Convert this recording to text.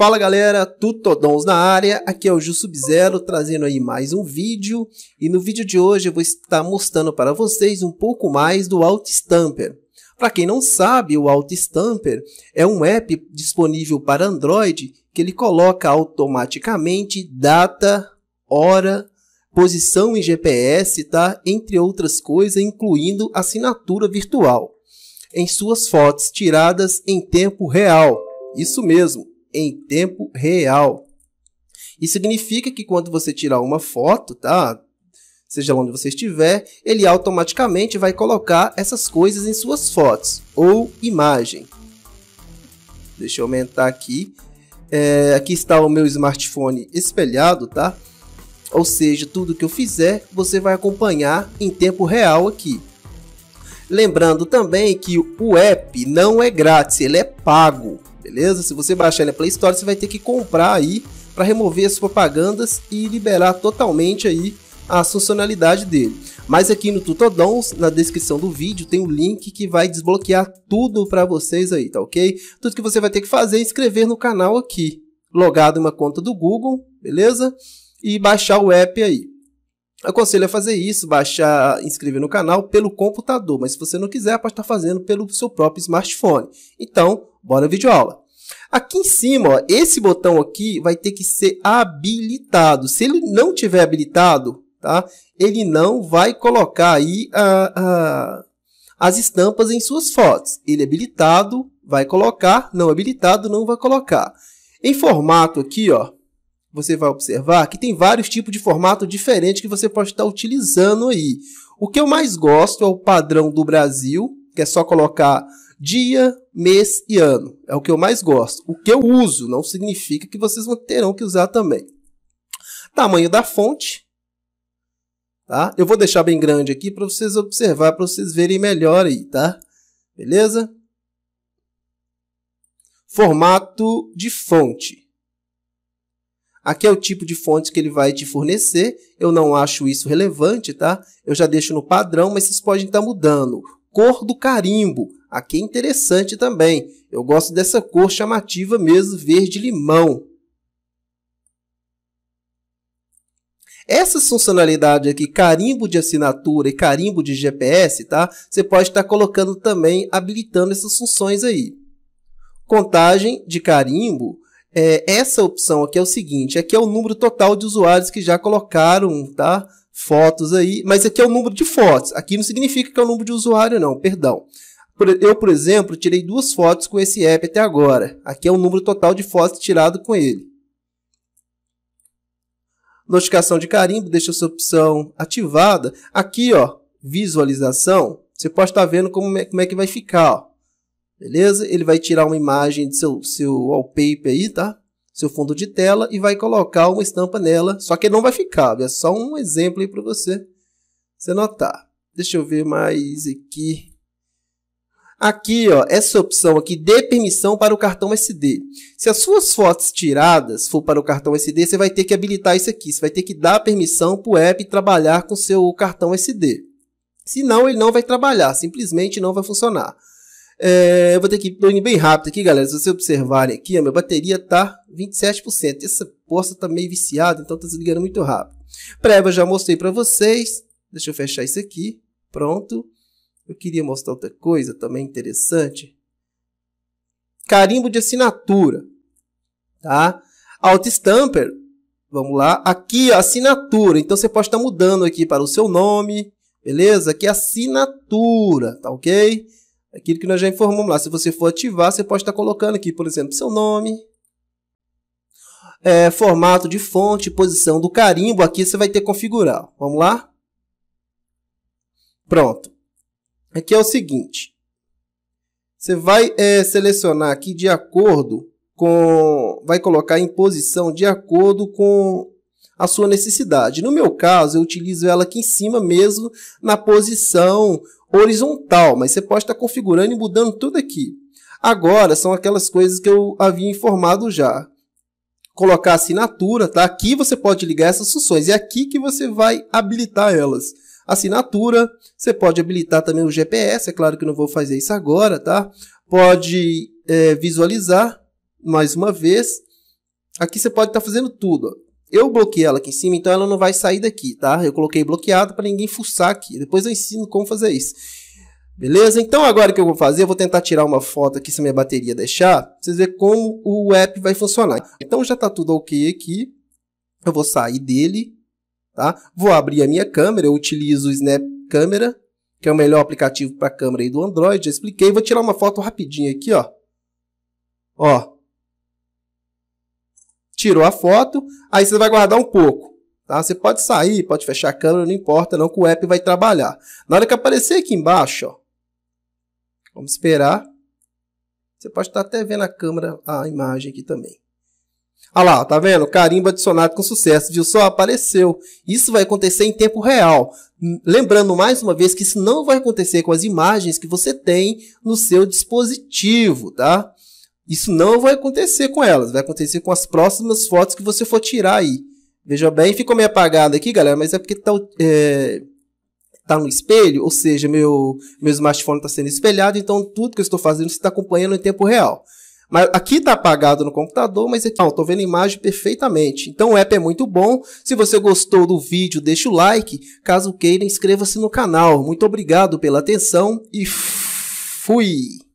Fala galera, Tutodons na área, aqui é o Ju trazendo aí mais um vídeo e no vídeo de hoje eu vou estar mostrando para vocês um pouco mais do Outstamper. Para quem não sabe, o Outstamper é um app disponível para Android que ele coloca automaticamente data, hora, posição em GPS, tá? entre outras coisas, incluindo assinatura virtual, em suas fotos tiradas em tempo real. Isso mesmo em tempo real. Isso significa que quando você tirar uma foto, tá? Seja onde você estiver, ele automaticamente vai colocar essas coisas em suas fotos ou imagem. Deixa eu aumentar aqui. É, aqui está o meu smartphone espelhado, tá? Ou seja, tudo que eu fizer, você vai acompanhar em tempo real aqui. Lembrando também que o app não é grátis, ele é pago, beleza? Se você baixar na Play Store, você vai ter que comprar aí para remover as propagandas e liberar totalmente aí a funcionalidade dele. Mas aqui no Tutodons, na descrição do vídeo, tem um link que vai desbloquear tudo para vocês aí, tá ok? Tudo que você vai ter que fazer é inscrever no canal aqui, logado em uma conta do Google, beleza? E baixar o app aí. Aconselho a fazer isso, baixar, inscrever no canal pelo computador, mas se você não quiser, pode estar fazendo pelo seu próprio smartphone. Então, bora vídeo aula. Aqui em cima, ó, esse botão aqui vai ter que ser habilitado. Se ele não tiver habilitado, tá? Ele não vai colocar aí a, a, as estampas em suas fotos. Ele é habilitado vai colocar, não habilitado não vai colocar. Em formato aqui, ó, você vai observar que tem vários tipos de formato diferente que você pode estar utilizando aí. O que eu mais gosto é o padrão do Brasil, que é só colocar dia, mês e ano. É o que eu mais gosto. O que eu uso não significa que vocês terão que usar também. Tamanho da fonte. Tá? Eu vou deixar bem grande aqui para vocês observar, para vocês verem melhor aí, tá? Beleza? Formato de fonte. Aqui é o tipo de fontes que ele vai te fornecer. Eu não acho isso relevante, tá? Eu já deixo no padrão, mas vocês podem estar mudando. Cor do carimbo. Aqui é interessante também. Eu gosto dessa cor chamativa mesmo, verde-limão. Essas funcionalidades aqui, carimbo de assinatura e carimbo de GPS, tá? Você pode estar colocando também, habilitando essas funções aí. Contagem de carimbo é, essa opção aqui é o seguinte, aqui é o número total de usuários que já colocaram, tá? Fotos aí, mas aqui é o número de fotos. Aqui não significa que é o número de usuário, não, perdão. Eu, por exemplo, tirei duas fotos com esse app até agora. Aqui é o número total de fotos tirado com ele. Notificação de carimbo, deixa essa opção ativada. Aqui, ó, visualização, você pode estar vendo como é, como é que vai ficar, ó. Beleza? Ele vai tirar uma imagem de seu, seu wallpaper aí, tá? Seu fundo de tela e vai colocar uma estampa nela. Só que não vai ficar, é só um exemplo aí para você, você notar. Deixa eu ver mais aqui. Aqui, ó, essa opção aqui, dê permissão para o cartão SD. Se as suas fotos tiradas for para o cartão SD, você vai ter que habilitar isso aqui. Você vai ter que dar permissão para o app trabalhar com seu cartão SD. Senão, ele não vai trabalhar, simplesmente não vai funcionar. É, eu vou ter que ir bem rápido aqui, galera. Se vocês observarem aqui, a minha bateria tá 27%. Essa posta tá meio viciada, então tá desligando muito rápido. Preva, já mostrei para vocês. Deixa eu fechar isso aqui. Pronto. Eu queria mostrar outra coisa também interessante. Carimbo de assinatura. Tá? Auto-stamper. Vamos lá. Aqui, ó, assinatura. Então, você pode estar tá mudando aqui para o seu nome. Beleza? Aqui é assinatura. Tá ok? Aquilo que nós já informamos lá. Se você for ativar, você pode estar colocando aqui, por exemplo, seu nome, é, formato de fonte, posição do carimbo. Aqui você vai ter que configurar. Vamos lá? Pronto. Aqui é o seguinte. Você vai é, selecionar aqui de acordo com... Vai colocar em posição de acordo com a sua necessidade. No meu caso, eu utilizo ela aqui em cima mesmo, na posição horizontal, mas você pode estar configurando e mudando tudo aqui. Agora são aquelas coisas que eu havia informado já. Colocar assinatura, tá? Aqui você pode ligar essas funções e é aqui que você vai habilitar elas. Assinatura, você pode habilitar também o GPS, é claro que não vou fazer isso agora, tá? Pode é, visualizar mais uma vez. Aqui você pode estar tá fazendo tudo. Eu bloqueei ela aqui em cima, então ela não vai sair daqui, tá? Eu coloquei bloqueado para ninguém fuçar aqui. Depois eu ensino como fazer isso. Beleza? Então agora o que eu vou fazer, eu vou tentar tirar uma foto aqui se a minha bateria deixar, pra vocês verem como o app vai funcionar. Então já tá tudo ok aqui. Eu vou sair dele, tá? Vou abrir a minha câmera, eu utilizo o Snap Camera, que é o melhor aplicativo para câmera aí do Android, já expliquei. Vou tirar uma foto rapidinho aqui, ó. Ó, tirou a foto, aí você vai guardar um pouco. Tá? Você pode sair, pode fechar a câmera, não importa não, que o app vai trabalhar. Na hora que aparecer aqui embaixo, ó, vamos esperar. Você pode estar até vendo a câmera, a imagem aqui também. Olha lá, tá vendo? Carimbo adicionado com sucesso, viu? Só apareceu. Isso vai acontecer em tempo real. Lembrando mais uma vez que isso não vai acontecer com as imagens que você tem no seu dispositivo, tá? Isso não vai acontecer com elas, vai acontecer com as próximas fotos que você for tirar aí. Veja bem, ficou meio apagado aqui, galera, mas é porque tá, é, tá no espelho, ou seja, meu, meu smartphone está sendo espelhado, então tudo que eu estou fazendo você está acompanhando em tempo real. Mas aqui está apagado no computador, mas aqui estou vendo a imagem perfeitamente. Então o app é muito bom. Se você gostou do vídeo, deixa o like. Caso queira, inscreva-se no canal. Muito obrigado pela atenção e fui!